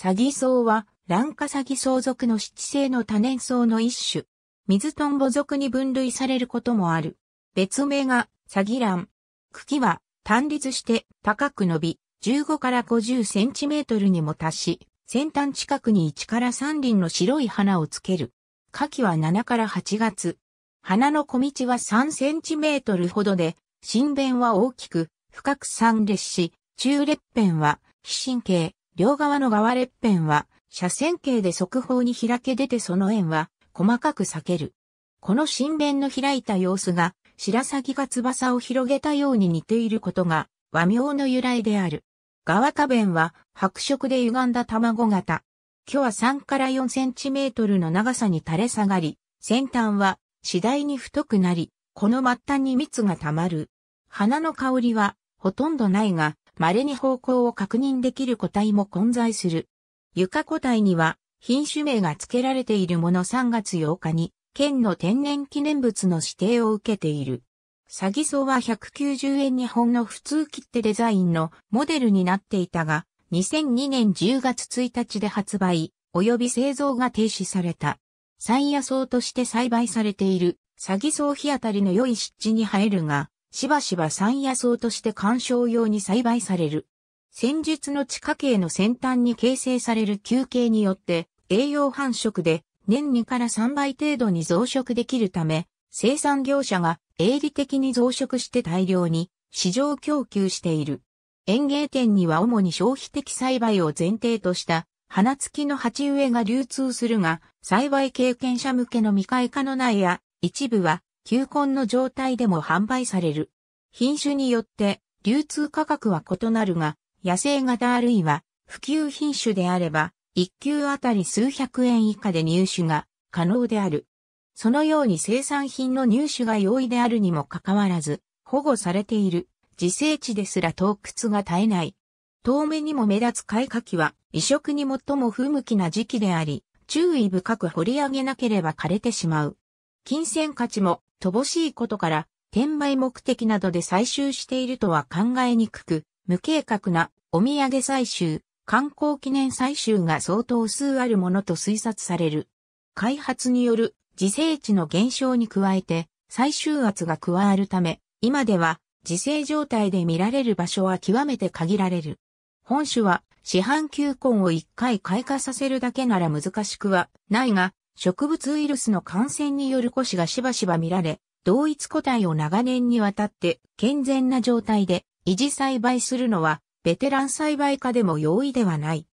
サギソウは、ランカサギソウ属の七性の多年草の一種。水トンボ属に分類されることもある。別名が、サギラン。茎は、単立して高く伸び、15から50センチメートルにも達し、先端近くに1から3輪の白い花をつける。花期は7から8月。花の小道は3センチメートルほどで、新弁は大きく、深く散列し、中列片は、非神経、両側の側裂辺は、斜線形で側方に開け出てその円は、細かく裂ける。この新弁の開いた様子が、白鷺が翼を広げたように似ていることが、和名の由来である。側下弁は、白色で歪んだ卵型。巨は3から4センチメートルの長さに垂れ下がり、先端は次第に太くなり、この末端に蜜が溜まる。花の香りはほとんどないが、稀に方向を確認できる個体も混在する。床個体には品種名が付けられているもの3月8日に県の天然記念物の指定を受けている。サギソは190円日本の普通切手デザインのモデルになっていたが、2002年10月1日で発売、及び製造が停止された。山野草として栽培されているサギソ日当たりの良い湿地に生えるが、しばしば山野草として観賞用に栽培される。戦術の地下茎の先端に形成される球憩によって栄養繁殖で年2から3倍程度に増殖できるため、生産業者が営利的に増殖して大量に市場供給している。園芸店には主に消費的栽培を前提とした花付きの鉢植えが流通するが、栽培経験者向けの未開化の苗や一部は球根の状態でも販売される。品種によって流通価格は異なるが、野生型あるいは普及品種であれば、1級あたり数百円以下で入手が可能である。そのように生産品の入手が容易であるにもかかわらず、保護されている自生地ですら洞窟が絶えない。遠目にも目立つ開花期は移植に最も不向きな時期であり、注意深く掘り上げなければ枯れてしまう。金銭価値も乏しいことから、転売目的などで採集しているとは考えにくく、無計画なお土産採集、観光記念採集が相当数あるものと推察される。開発による自生地の減少に加えて、採集圧が加わるため、今では自生状態で見られる場所は極めて限られる。本種は市販球根を一回開花させるだけなら難しくはないが、植物ウイルスの感染による腰がしばしば見られ、同一個体を長年にわたって健全な状態で維持栽培するのはベテラン栽培家でも容易ではない。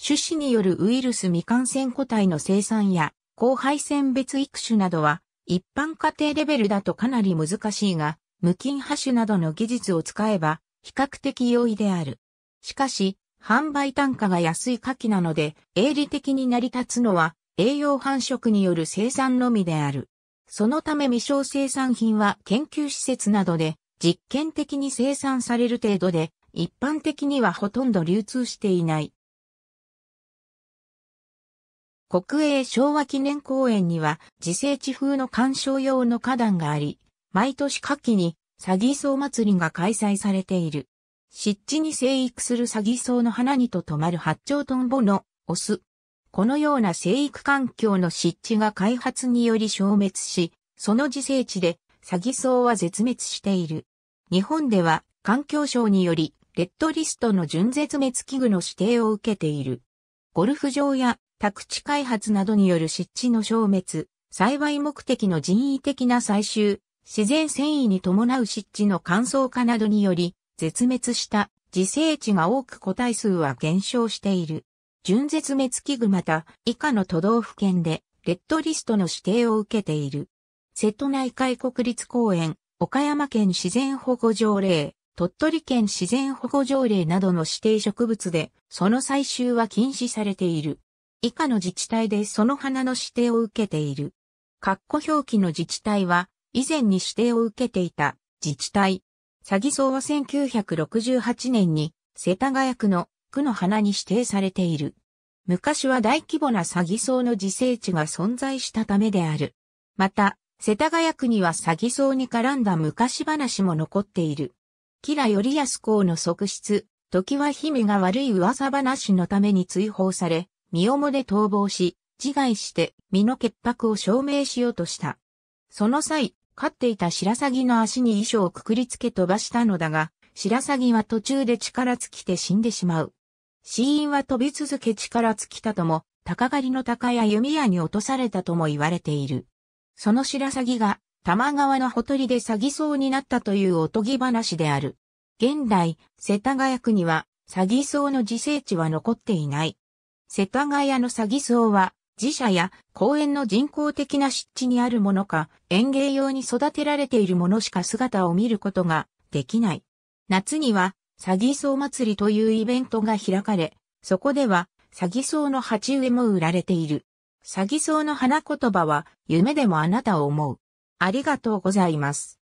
種子によるウイルス未感染個体の生産や後配線別育種などは一般家庭レベルだとかなり難しいが、無菌破種などの技術を使えば比較的容易である。しかし、販売単価が安い夏季なので、営利的に成り立つのは栄養繁殖による生産のみである。そのため未生生産品は研究施設などで実験的に生産される程度で、一般的にはほとんど流通していない。国営昭和記念公園には自生地風の観賞用の花壇があり、毎年夏季にサギソウ祭りが開催されている。湿地に生育するサギソウの花にと止まる八丁トンボのオス、このような生育環境の湿地が開発により消滅し、その自生地でサギソウは絶滅している。日本では環境省によりレッドリストの準絶滅危惧の指定を受けている。ゴルフ場や宅地開発などによる湿地の消滅、栽培目的の人為的な採集、自然繊維に伴う湿地の乾燥化などにより絶滅した自生地が多く個体数は減少している。準絶滅危惧また以下の都道府県でレッドリストの指定を受けている。瀬戸内海国立公園、岡山県自然保護条例、鳥取県自然保護条例などの指定植物で、その採集は禁止されている。以下の自治体でその花の指定を受けている。括弧表記の自治体は、以前に指定を受けていた自治体。詐欺層は1968年に世田谷区の区の花に指定されている。昔は大規模な詐欺層の自生地が存在したためである。また、世田谷区には詐欺層に絡んだ昔話も残っている。吉良頼康公の側室、時は姫が悪い噂話のために追放され、身重で逃亡し、自害して身の潔白を証明しようとした。その際、飼っていた白鷺の足に衣装をくくりつけ飛ばしたのだが、白鷺は途中で力尽きて死んでしまう。死因は飛び続け力尽きたとも、鷹狩りの鷹や弓矢に落とされたとも言われている。その白鷺が、玉川のほとりで詐欺草になったというおとぎ話である。現代、世田谷区には、詐欺草の自生地は残っていない。世田谷の詐欺草は、自社や公園の人工的な湿地にあるものか、園芸用に育てられているものしか姿を見ることができない。夏には詐欺層祭りというイベントが開かれ、そこでは、詐欺層の鉢植えも売られている。詐欺層の花言葉は、夢でもあなたを思う。ありがとうございます。